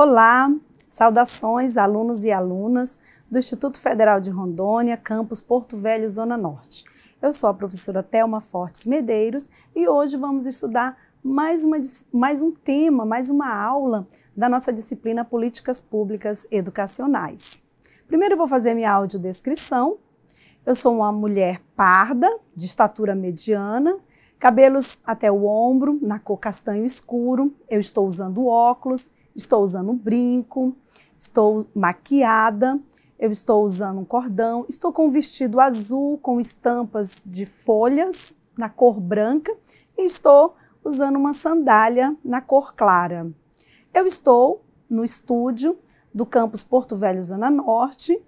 Olá, saudações alunos e alunas do Instituto Federal de Rondônia, campus Porto Velho, Zona Norte. Eu sou a professora Thelma Fortes Medeiros e hoje vamos estudar mais, uma, mais um tema, mais uma aula da nossa disciplina Políticas Públicas Educacionais. Primeiro eu vou fazer minha audiodescrição. Eu sou uma mulher parda, de estatura mediana, cabelos até o ombro, na cor castanho escuro, eu estou usando óculos, estou usando um brinco, estou maquiada, eu estou usando um cordão, estou com um vestido azul com estampas de folhas na cor branca e estou usando uma sandália na cor clara. Eu estou no estúdio do campus Porto Velho Zona Norte.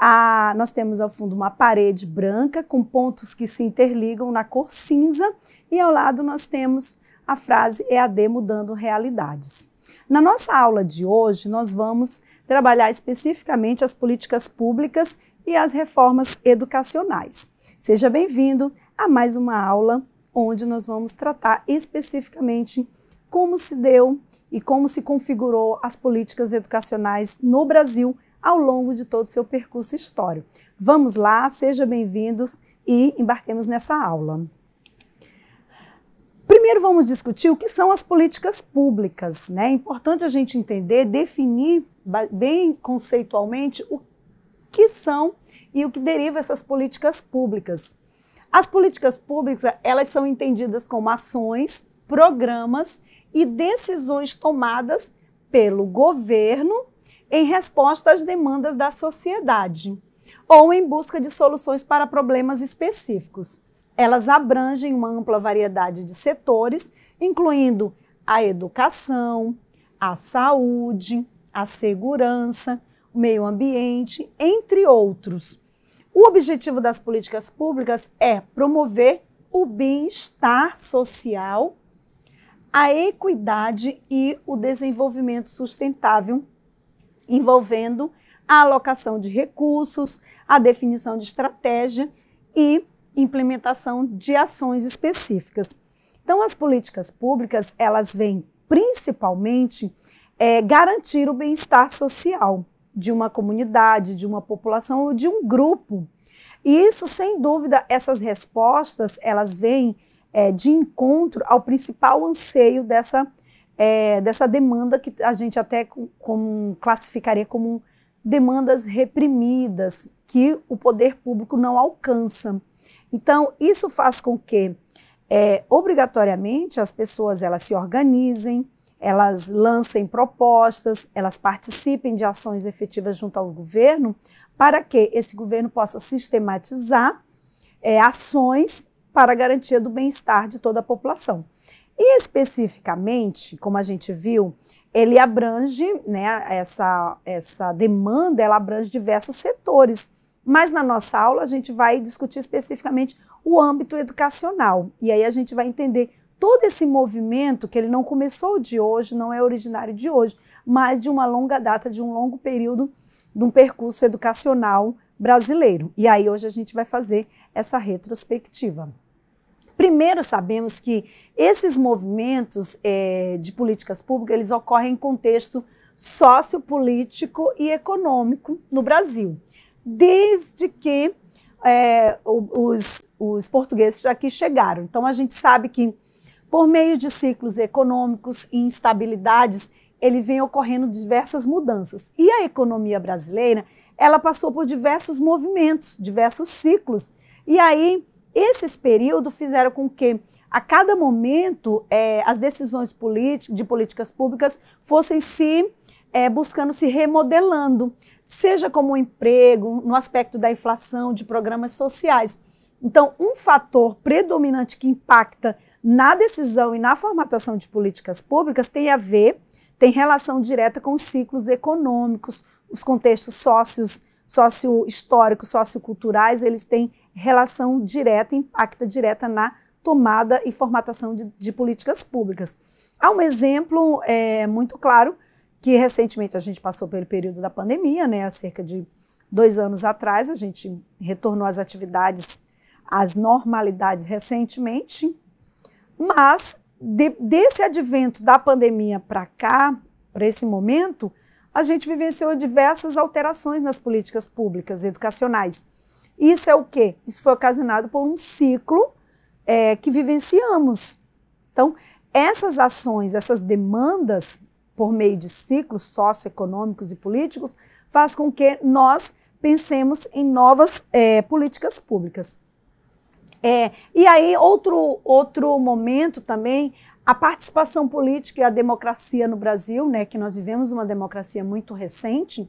A, nós temos ao fundo uma parede branca com pontos que se interligam na cor cinza e ao lado nós temos a frase EAD é mudando realidades. Na nossa aula de hoje, nós vamos trabalhar especificamente as políticas públicas e as reformas educacionais. Seja bem-vindo a mais uma aula onde nós vamos tratar especificamente como se deu e como se configurou as políticas educacionais no Brasil ao longo de todo o seu percurso histórico. Vamos lá, sejam bem-vindos e embarquemos nessa aula. Primeiro vamos discutir o que são as políticas públicas. Né? É importante a gente entender, definir bem conceitualmente o que são e o que deriva essas políticas públicas. As políticas públicas, elas são entendidas como ações, programas e decisões tomadas pelo governo em resposta às demandas da sociedade ou em busca de soluções para problemas específicos. Elas abrangem uma ampla variedade de setores, incluindo a educação, a saúde, a segurança, o meio ambiente, entre outros. O objetivo das políticas públicas é promover o bem-estar social, a equidade e o desenvolvimento sustentável, envolvendo a alocação de recursos, a definição de estratégia e implementação de ações específicas. Então, as políticas públicas, elas vêm principalmente é, garantir o bem-estar social de uma comunidade, de uma população ou de um grupo. E isso, sem dúvida, essas respostas, elas vêm é, de encontro ao principal anseio dessa, é, dessa demanda que a gente até com, com, classificaria como demandas reprimidas, que o poder público não alcança. Então, isso faz com que, é, obrigatoriamente, as pessoas elas se organizem, elas lancem propostas, elas participem de ações efetivas junto ao governo, para que esse governo possa sistematizar é, ações para a garantia do bem-estar de toda a população. E especificamente, como a gente viu, ele abrange, né, essa, essa demanda, ela abrange diversos setores mas na nossa aula a gente vai discutir especificamente o âmbito educacional. E aí a gente vai entender todo esse movimento que ele não começou de hoje, não é originário de hoje, mas de uma longa data, de um longo período, de um percurso educacional brasileiro. E aí hoje a gente vai fazer essa retrospectiva. Primeiro, sabemos que esses movimentos é, de políticas públicas eles ocorrem em contexto sociopolítico e econômico no Brasil desde que é, os, os portugueses aqui chegaram. Então, a gente sabe que, por meio de ciclos econômicos e instabilidades, ele vem ocorrendo diversas mudanças. E a economia brasileira, ela passou por diversos movimentos, diversos ciclos. E aí, esses períodos fizeram com que, a cada momento, é, as decisões de políticas públicas fossem se é, buscando se remodelando seja como um emprego, no aspecto da inflação, de programas sociais. Então, um fator predominante que impacta na decisão e na formatação de políticas públicas tem a ver, tem relação direta com os ciclos econômicos, os contextos sócios, sócio-históricos, socioculturais, eles têm relação direta, impacta direta na tomada e formatação de, de políticas públicas. Há um exemplo é, muito claro que recentemente a gente passou pelo período da pandemia, né? Há cerca de dois anos atrás, a gente retornou às atividades, às normalidades recentemente, mas de, desse advento da pandemia para cá, para esse momento, a gente vivenciou diversas alterações nas políticas públicas educacionais. Isso é o quê? Isso foi ocasionado por um ciclo é, que vivenciamos. Então, essas ações, essas demandas por meio de ciclos socioeconômicos e políticos, faz com que nós pensemos em novas é, políticas públicas. É, e aí, outro, outro momento também, a participação política e a democracia no Brasil, né, que nós vivemos uma democracia muito recente,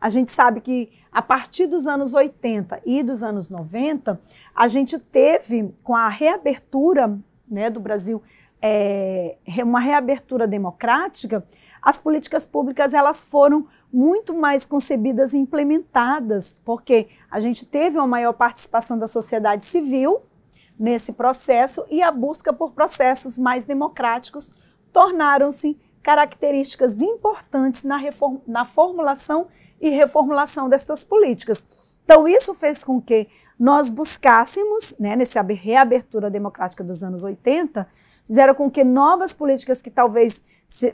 a gente sabe que a partir dos anos 80 e dos anos 90, a gente teve, com a reabertura né, do Brasil é, uma reabertura democrática, as políticas públicas elas foram muito mais concebidas e implementadas, porque a gente teve uma maior participação da sociedade civil nesse processo e a busca por processos mais democráticos tornaram-se características importantes na, na formulação e reformulação destas políticas. Então, isso fez com que nós buscássemos, né, nessa reabertura democrática dos anos 80, fizeram com que novas políticas que talvez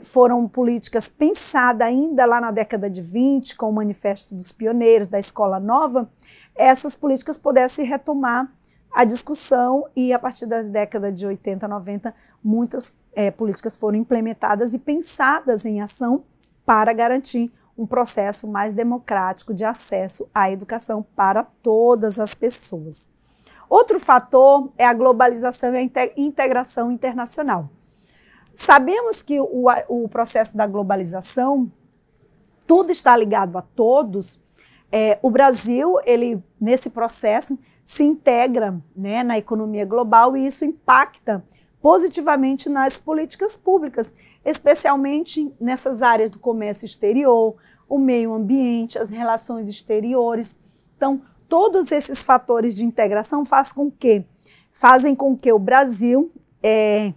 foram políticas pensadas ainda lá na década de 20, com o Manifesto dos Pioneiros, da Escola Nova, essas políticas pudessem retomar a discussão e, a partir da década de 80, 90, muitas é, políticas foram implementadas e pensadas em ação para garantir um processo mais democrático de acesso à educação para todas as pessoas. Outro fator é a globalização e a integração internacional. Sabemos que o, o processo da globalização, tudo está ligado a todos. É, o Brasil, ele nesse processo, se integra né, na economia global e isso impacta positivamente nas políticas públicas, especialmente nessas áreas do comércio exterior, o meio ambiente, as relações exteriores. Então, todos esses fatores de integração faz com que, fazem com que o Brasil é,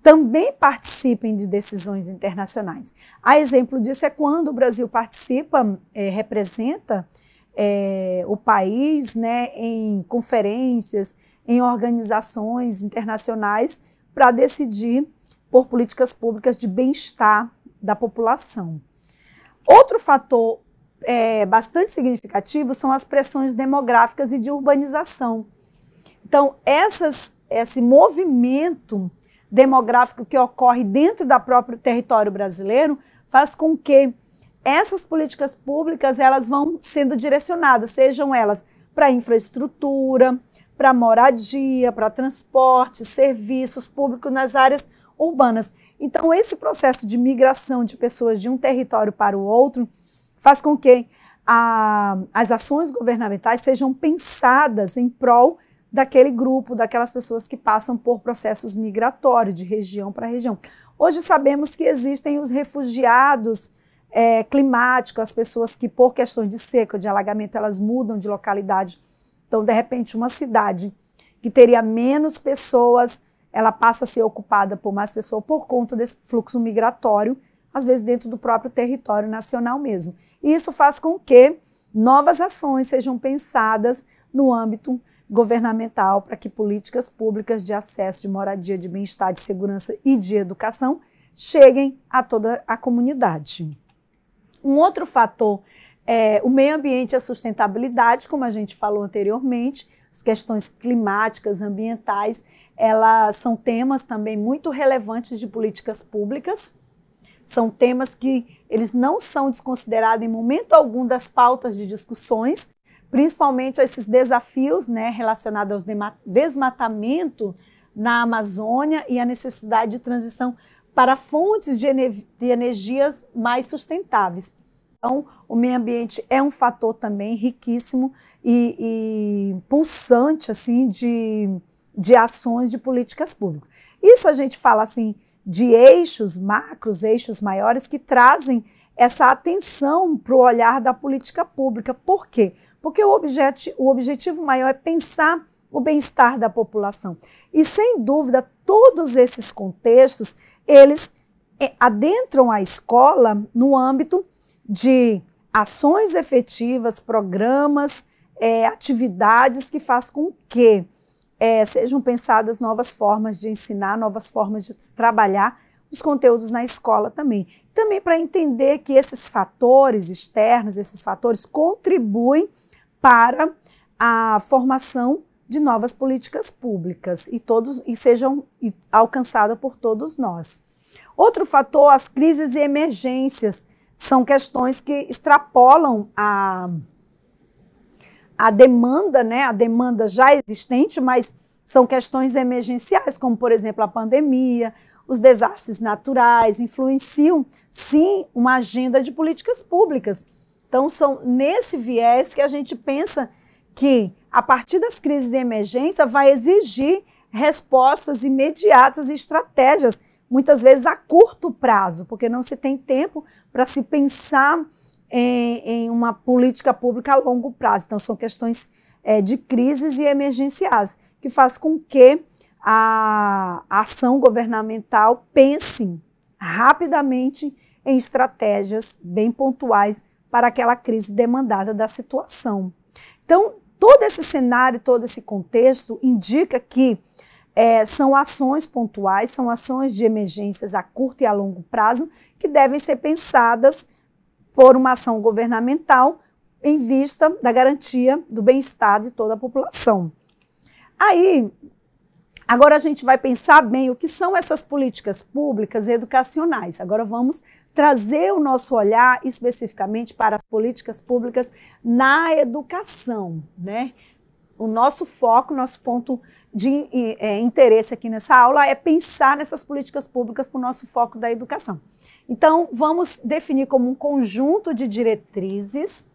também participem de decisões internacionais. A exemplo disso é quando o Brasil participa, é, representa é, o país né, em conferências, em organizações internacionais para decidir por políticas públicas de bem-estar da população. Outro fator é, bastante significativo são as pressões demográficas e de urbanização. Então, essas, esse movimento demográfico que ocorre dentro do próprio território brasileiro faz com que essas políticas públicas elas vão sendo direcionadas, sejam elas para infraestrutura, para moradia, para transporte, serviços públicos nas áreas urbanas. Então, esse processo de migração de pessoas de um território para o outro faz com que a, as ações governamentais sejam pensadas em prol daquele grupo, daquelas pessoas que passam por processos migratórios de região para região. Hoje sabemos que existem os refugiados é, climáticos, as pessoas que por questões de seca, de alagamento, elas mudam de localidade então, de repente, uma cidade que teria menos pessoas, ela passa a ser ocupada por mais pessoas por conta desse fluxo migratório, às vezes dentro do próprio território nacional mesmo. E isso faz com que novas ações sejam pensadas no âmbito governamental para que políticas públicas de acesso, de moradia, de bem-estar, de segurança e de educação cheguem a toda a comunidade. Um outro fator é, o meio ambiente e a sustentabilidade, como a gente falou anteriormente, as questões climáticas, ambientais, elas são temas também muito relevantes de políticas públicas. São temas que eles não são desconsiderados em momento algum das pautas de discussões, principalmente esses desafios né, relacionados ao desmatamento na Amazônia e a necessidade de transição para fontes de energias mais sustentáveis. Então, o meio ambiente é um fator também riquíssimo e, e pulsante assim de, de ações de políticas públicas. Isso a gente fala assim de eixos macros, eixos maiores que trazem essa atenção para o olhar da política pública. Por quê? Porque o, objet, o objetivo maior é pensar o bem-estar da população. E sem dúvida, todos esses contextos, eles eh, adentram a escola no âmbito de ações efetivas, programas, é, atividades que faz com que é, sejam pensadas novas formas de ensinar, novas formas de trabalhar os conteúdos na escola também. Também para entender que esses fatores externos, esses fatores contribuem para a formação de novas políticas públicas e todos e sejam alcançadas por todos nós. Outro fator, as crises e emergências são questões que extrapolam a, a demanda, né, a demanda já existente, mas são questões emergenciais, como, por exemplo, a pandemia, os desastres naturais, influenciam, sim, uma agenda de políticas públicas. Então, são nesse viés que a gente pensa que, a partir das crises de emergência, vai exigir respostas imediatas e estratégias muitas vezes a curto prazo, porque não se tem tempo para se pensar em, em, uma política pública a longo prazo. Então, são questões é, de crises e emergenciais, que faz com que a, a ação governamental pense rapidamente em estratégias bem pontuais para aquela crise demandada da situação. Então, todo esse cenário, todo esse contexto indica que é, são ações pontuais, são ações de emergências a curto e a longo prazo que devem ser pensadas por uma ação governamental em vista da garantia do bem-estar de toda a população. Aí, agora a gente vai pensar bem o que são essas políticas públicas educacionais. Agora vamos trazer o nosso olhar especificamente para as políticas públicas na educação, né? o nosso foco, nosso ponto de é, interesse aqui nessa aula é pensar nessas políticas públicas para o nosso foco da educação. Então, vamos definir como um conjunto de diretrizes,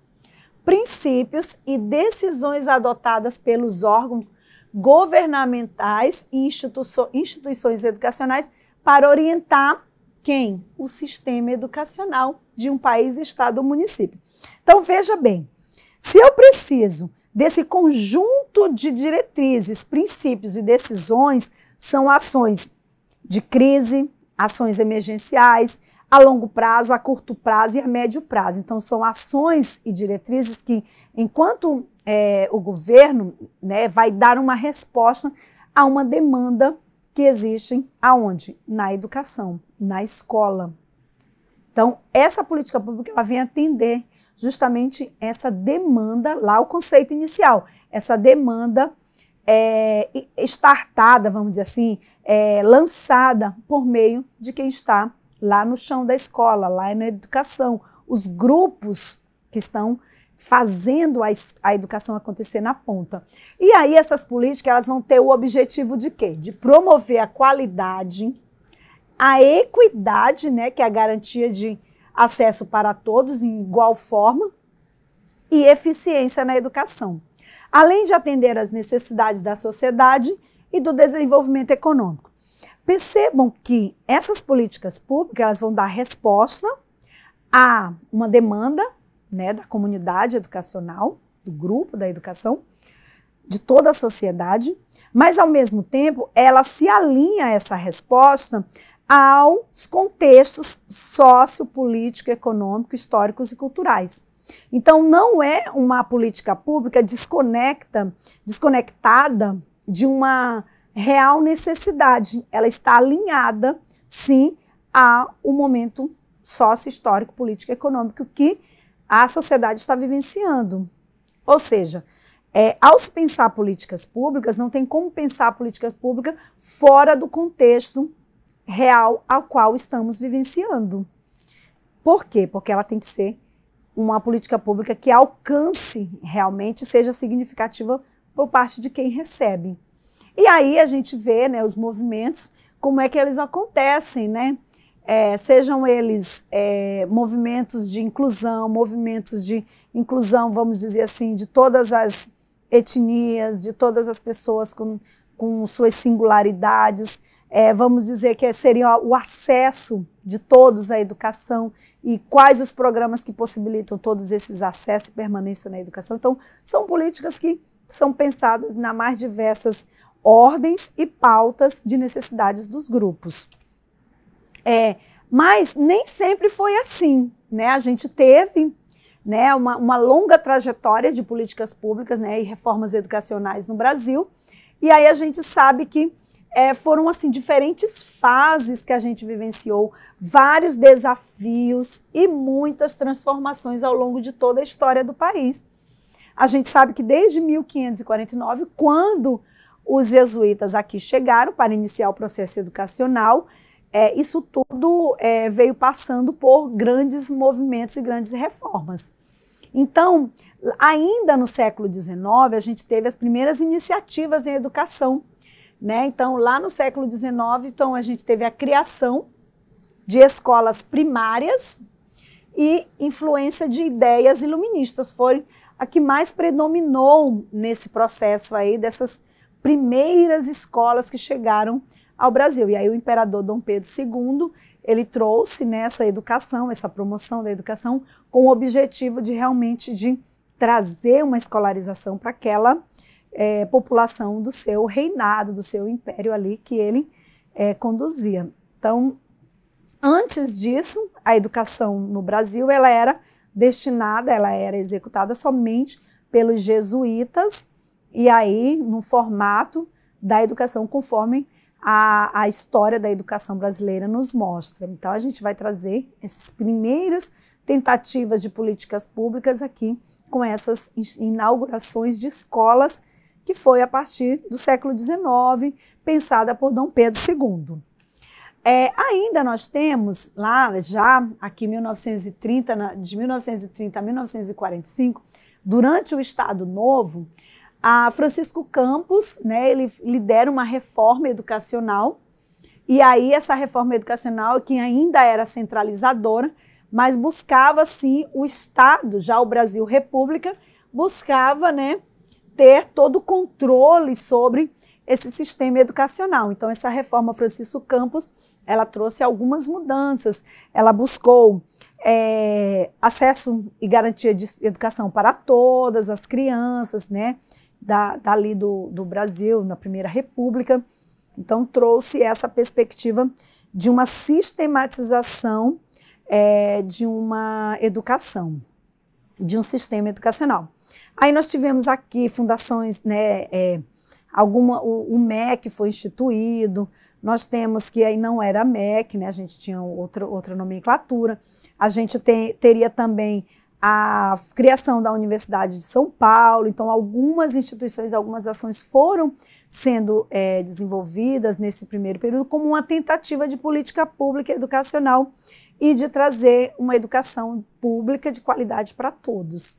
princípios e decisões adotadas pelos órgãos governamentais e instituições educacionais para orientar quem? O sistema educacional de um país, estado ou município. Então, veja bem, se eu preciso Desse conjunto de diretrizes, princípios e decisões são ações de crise, ações emergenciais, a longo prazo, a curto prazo e a médio prazo. Então, são ações e diretrizes que, enquanto é, o governo né, vai dar uma resposta a uma demanda que existe aonde? Na educação, na escola, então, essa política pública ela vem atender justamente essa demanda, lá o conceito inicial, essa demanda é, startada, vamos dizer assim, é, lançada por meio de quem está lá no chão da escola, lá na educação, os grupos que estão fazendo a, a educação acontecer na ponta. E aí essas políticas elas vão ter o objetivo de quê? De promover a qualidade a equidade, né, que é a garantia de acesso para todos em igual forma, e eficiência na educação, além de atender às necessidades da sociedade e do desenvolvimento econômico. Percebam que essas políticas públicas elas vão dar resposta a uma demanda né, da comunidade educacional, do grupo da educação, de toda a sociedade, mas ao mesmo tempo ela se alinha a essa resposta aos contextos sociopolítico, econômico, históricos e culturais. Então, não é uma política pública desconecta, desconectada de uma real necessidade. Ela está alinhada, sim, ao momento sócio-histórico, político e econômico que a sociedade está vivenciando. Ou seja, é, ao se pensar políticas públicas, não tem como pensar política pública fora do contexto real ao qual estamos vivenciando. Por quê? Porque ela tem que ser uma política pública que alcance realmente, seja significativa por parte de quem recebe. E aí a gente vê né, os movimentos, como é que eles acontecem, né? É, sejam eles é, movimentos de inclusão, movimentos de inclusão, vamos dizer assim, de todas as etnias, de todas as pessoas com com suas singularidades, é, vamos dizer que seria o acesso de todos à educação e quais os programas que possibilitam todos esses acessos e permanência na educação. Então, são políticas que são pensadas na mais diversas ordens e pautas de necessidades dos grupos. É, mas nem sempre foi assim, né? A gente teve né, uma, uma longa trajetória de políticas públicas né, e reformas educacionais no Brasil, e aí a gente sabe que é, foram assim diferentes fases que a gente vivenciou, vários desafios e muitas transformações ao longo de toda a história do país. A gente sabe que desde 1549, quando os jesuítas aqui chegaram para iniciar o processo educacional, é, isso tudo é, veio passando por grandes movimentos e grandes reformas. Então, ainda no século XIX, a gente teve as primeiras iniciativas em educação. Né? Então, lá no século XIX, então, a gente teve a criação de escolas primárias e influência de ideias iluministas. Foi a que mais predominou nesse processo aí dessas primeiras escolas que chegaram ao Brasil. E aí o imperador Dom Pedro II ele trouxe nessa né, educação, essa promoção da educação, com o objetivo de realmente de trazer uma escolarização para aquela é, população do seu reinado, do seu império ali que ele é, conduzia. Então, antes disso, a educação no Brasil ela era destinada, ela era executada somente pelos jesuítas e aí no formato da educação conforme a, a história da educação brasileira nos mostra. Então, a gente vai trazer essas primeiras tentativas de políticas públicas aqui com essas inaugurações de escolas que foi a partir do século XIX, pensada por Dom Pedro II. É, ainda nós temos lá, já aqui 1930, de 1930 a 1945, durante o Estado Novo, a Francisco Campos, né, ele lidera uma reforma educacional, e aí essa reforma educacional, que ainda era centralizadora, mas buscava sim o Estado, já o Brasil República, buscava né, ter todo o controle sobre esse sistema educacional. Então, essa reforma Francisco Campos, ela trouxe algumas mudanças. Ela buscou é, acesso e garantia de educação para todas as crianças, né? da, dali do, do Brasil, na Primeira República. Então, trouxe essa perspectiva de uma sistematização é, de uma educação, de um sistema educacional. Aí nós tivemos aqui fundações, né, é, alguma, o, o, MEC foi instituído, nós temos que aí não era MEC, né, a gente tinha outra, outra nomenclatura, a gente te, teria também a criação da Universidade de São Paulo, então algumas instituições, algumas ações foram sendo é, desenvolvidas nesse primeiro período como uma tentativa de política pública educacional e de trazer uma educação pública de qualidade para todos,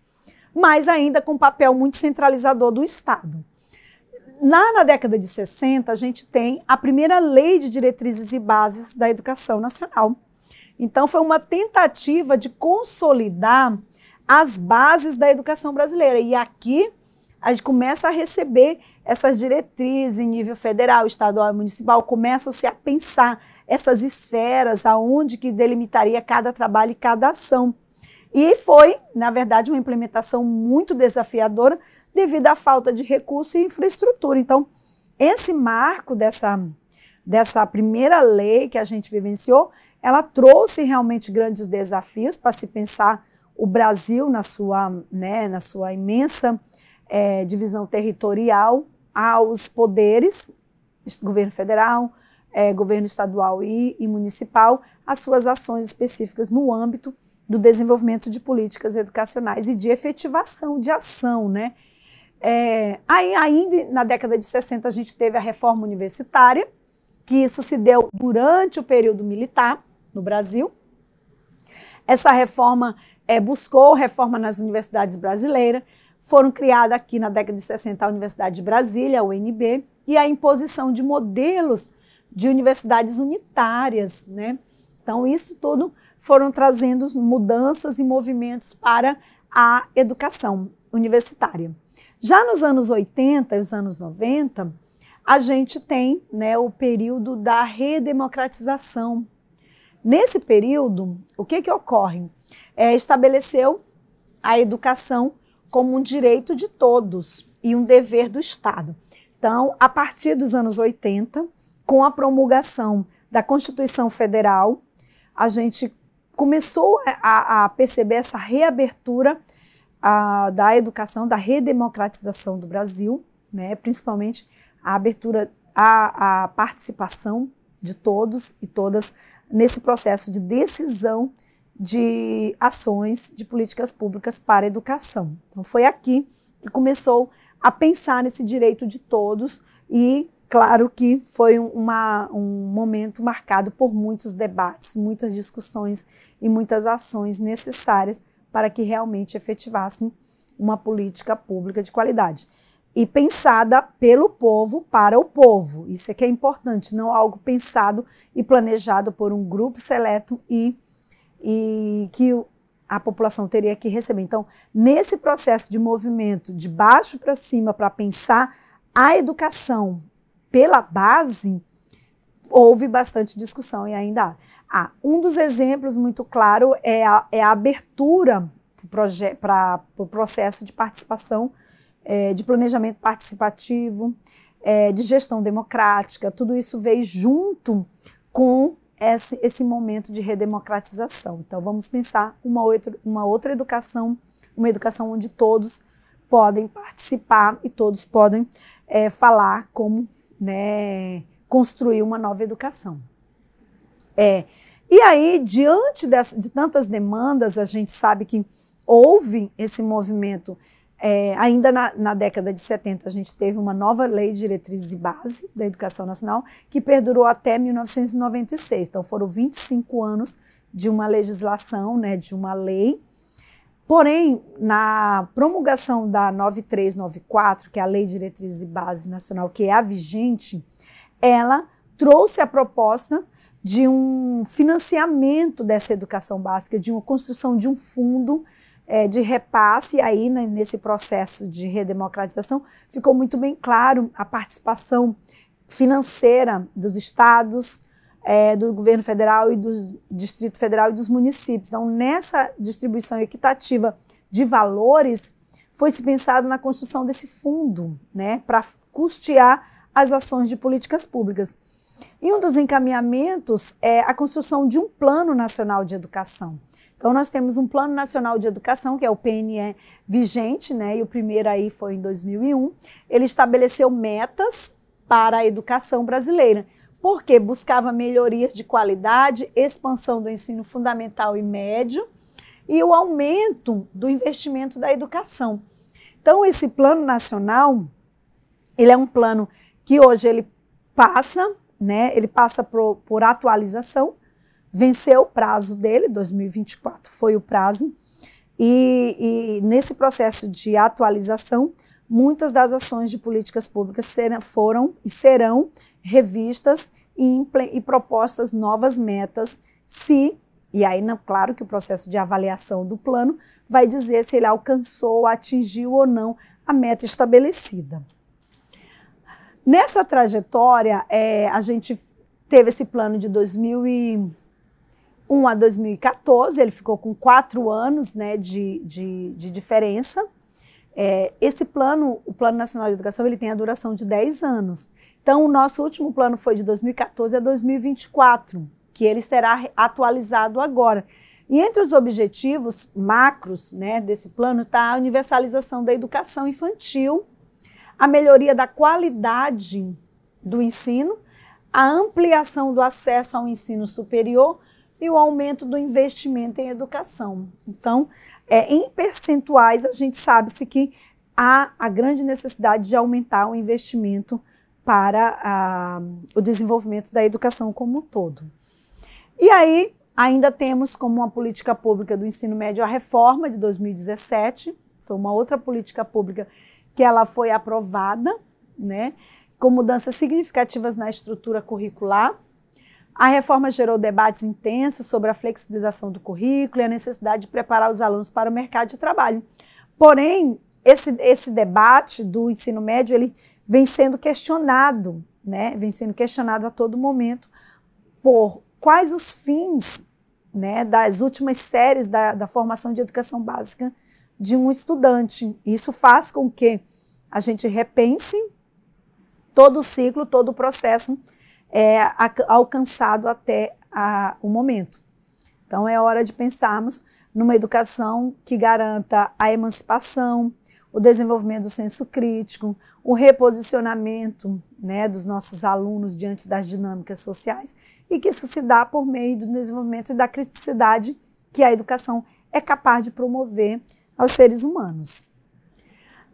mas ainda com papel muito centralizador do Estado. Lá na década de 60, a gente tem a primeira lei de diretrizes e bases da educação nacional, então, foi uma tentativa de consolidar as bases da educação brasileira. E aqui a gente começa a receber essas diretrizes em nível federal, estadual e municipal, começam-se a pensar essas esferas, aonde que delimitaria cada trabalho e cada ação. E foi, na verdade, uma implementação muito desafiadora devido à falta de recurso e infraestrutura. Então, esse marco dessa, dessa primeira lei que a gente vivenciou ela trouxe realmente grandes desafios para se pensar o Brasil na sua, né, na sua imensa é, divisão territorial aos poderes, governo federal, é, governo estadual e, e municipal, as suas ações específicas no âmbito do desenvolvimento de políticas educacionais e de efetivação de ação, né? É, aí, ainda na década de 60, a gente teve a reforma universitária, que isso se deu durante o período militar, no Brasil. Essa reforma é, buscou reforma nas universidades brasileiras. Foram criadas aqui na década de 60 a Universidade de Brasília, a UNB, e a imposição de modelos de universidades unitárias. Né? Então, isso tudo foram trazendo mudanças e movimentos para a educação universitária. Já nos anos 80 e os anos 90, a gente tem né, o período da redemocratização Nesse período, o que, que ocorre? É, estabeleceu a educação como um direito de todos e um dever do Estado. Então, a partir dos anos 80, com a promulgação da Constituição Federal, a gente começou a, a perceber essa reabertura a, da educação, da redemocratização do Brasil, né, principalmente a abertura à participação de todos e todas nesse processo de decisão de ações de políticas públicas para a educação. Então, foi aqui que começou a pensar nesse direito de todos e, claro, que foi uma, um momento marcado por muitos debates, muitas discussões e muitas ações necessárias para que realmente efetivassem uma política pública de qualidade e pensada pelo povo para o povo. Isso é que é importante, não algo pensado e planejado por um grupo seleto e, e que a população teria que receber. Então, nesse processo de movimento de baixo para cima para pensar a educação pela base, houve bastante discussão e ainda há. Ah, um dos exemplos muito claro é a, é a para o pro processo de participação é, de planejamento participativo, é, de gestão democrática, tudo isso veio junto com esse, esse momento de redemocratização. Então, vamos pensar uma, uma outra educação, uma educação onde todos podem participar e todos podem é, falar como né, construir uma nova educação. É. E aí, diante de tantas demandas, a gente sabe que houve esse movimento é, ainda na, na, década de 70, a gente teve uma nova lei de diretrizes e base da educação nacional, que perdurou até 1996. Então, foram 25 anos de uma legislação, né, de uma lei. Porém, na promulgação da 9394, que é a Lei de Diretrizes e Base Nacional, que é a vigente, ela trouxe a proposta de um financiamento dessa educação básica, de uma construção de um fundo é, de repasse, aí né, nesse processo de redemocratização, ficou muito bem claro a participação financeira dos estados, é, do governo federal e do Distrito Federal e dos municípios. Então, nessa distribuição equitativa de valores, foi se pensado na construção desse fundo né, para custear as ações de políticas públicas. E um dos encaminhamentos é a construção de um Plano Nacional de Educação. Então, nós temos um Plano Nacional de Educação, que é o PNE vigente, né? E o primeiro aí foi em 2001. Ele estabeleceu metas para a educação brasileira, porque buscava melhorias de qualidade, expansão do ensino fundamental e médio e o aumento do investimento da educação. Então, esse Plano Nacional, ele é um plano que hoje ele passa né? Ele passa por, por atualização, venceu o prazo dele, 2024 foi o prazo, e, e nesse processo de atualização, muitas das ações de políticas públicas serão, foram e serão revistas e, e propostas novas metas, se, e aí, claro que o processo de avaliação do plano vai dizer se ele alcançou, atingiu ou não a meta estabelecida. Nessa trajetória, é, a gente teve esse plano de 2001 a 2014, ele ficou com quatro anos né, de, de, de diferença. É, esse plano, o Plano Nacional de Educação, ele tem a duração de 10 anos. Então, o nosso último plano foi de 2014 a 2024, que ele será atualizado agora. E entre os objetivos macros né, desse plano está a universalização da educação infantil, a melhoria da qualidade do ensino, a ampliação do acesso ao ensino superior e o aumento do investimento em educação. Então, é, em percentuais, a gente sabe-se que há a grande necessidade de aumentar o investimento para a, o desenvolvimento da educação como um todo. E aí, ainda temos como uma política pública do ensino médio a reforma de 2017, foi uma outra política pública que ela foi aprovada, né, com mudanças significativas na estrutura curricular. A reforma gerou debates intensos sobre a flexibilização do currículo e a necessidade de preparar os alunos para o mercado de trabalho. Porém, esse, esse debate do ensino médio ele vem sendo questionado, né? Vem sendo questionado a todo momento por quais os fins né, das últimas séries da, da formação de educação básica de um estudante. Isso faz com que a gente repense todo o ciclo, todo o processo é, alcançado até a, o momento. Então é hora de pensarmos numa educação que garanta a emancipação, o desenvolvimento do senso crítico, o reposicionamento né, dos nossos alunos diante das dinâmicas sociais e que isso se dá por meio do desenvolvimento e da criticidade que a educação é capaz de promover aos seres humanos.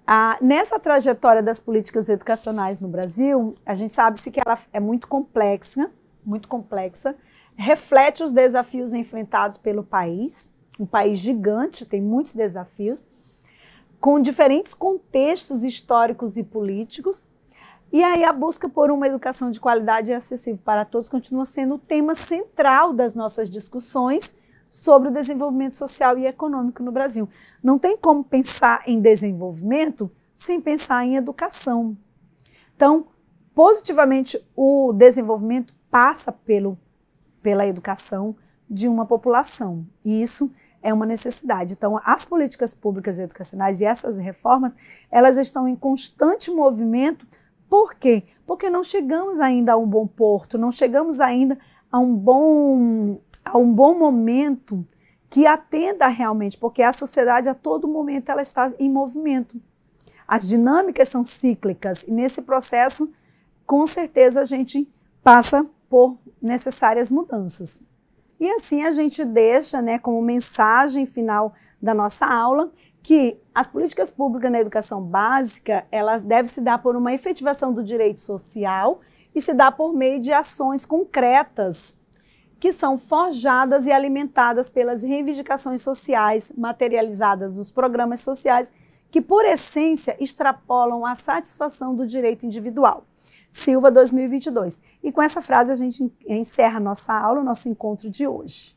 Ah, nessa trajetória das políticas educacionais no Brasil, a gente sabe-se que ela é muito complexa, muito complexa, reflete os desafios enfrentados pelo país, um país gigante, tem muitos desafios, com diferentes contextos históricos e políticos. E aí a busca por uma educação de qualidade e acessível para todos continua sendo o tema central das nossas discussões sobre o desenvolvimento social e econômico no Brasil. Não tem como pensar em desenvolvimento sem pensar em educação. Então, positivamente, o desenvolvimento passa pelo, pela educação de uma população. E isso é uma necessidade. Então, as políticas públicas educacionais e essas reformas, elas estão em constante movimento. Por quê? Porque não chegamos ainda a um bom porto, não chegamos ainda a um bom a um bom momento que atenda realmente, porque a sociedade a todo momento ela está em movimento. As dinâmicas são cíclicas e nesse processo, com certeza a gente passa por necessárias mudanças. E assim a gente deixa, né, como mensagem final da nossa aula, que as políticas públicas na educação básica, ela deve se dar por uma efetivação do direito social e se dá por meio de ações concretas que são forjadas e alimentadas pelas reivindicações sociais materializadas nos programas sociais que, por essência, extrapolam a satisfação do direito individual. Silva 2022. E com essa frase a gente encerra nossa aula, nosso encontro de hoje.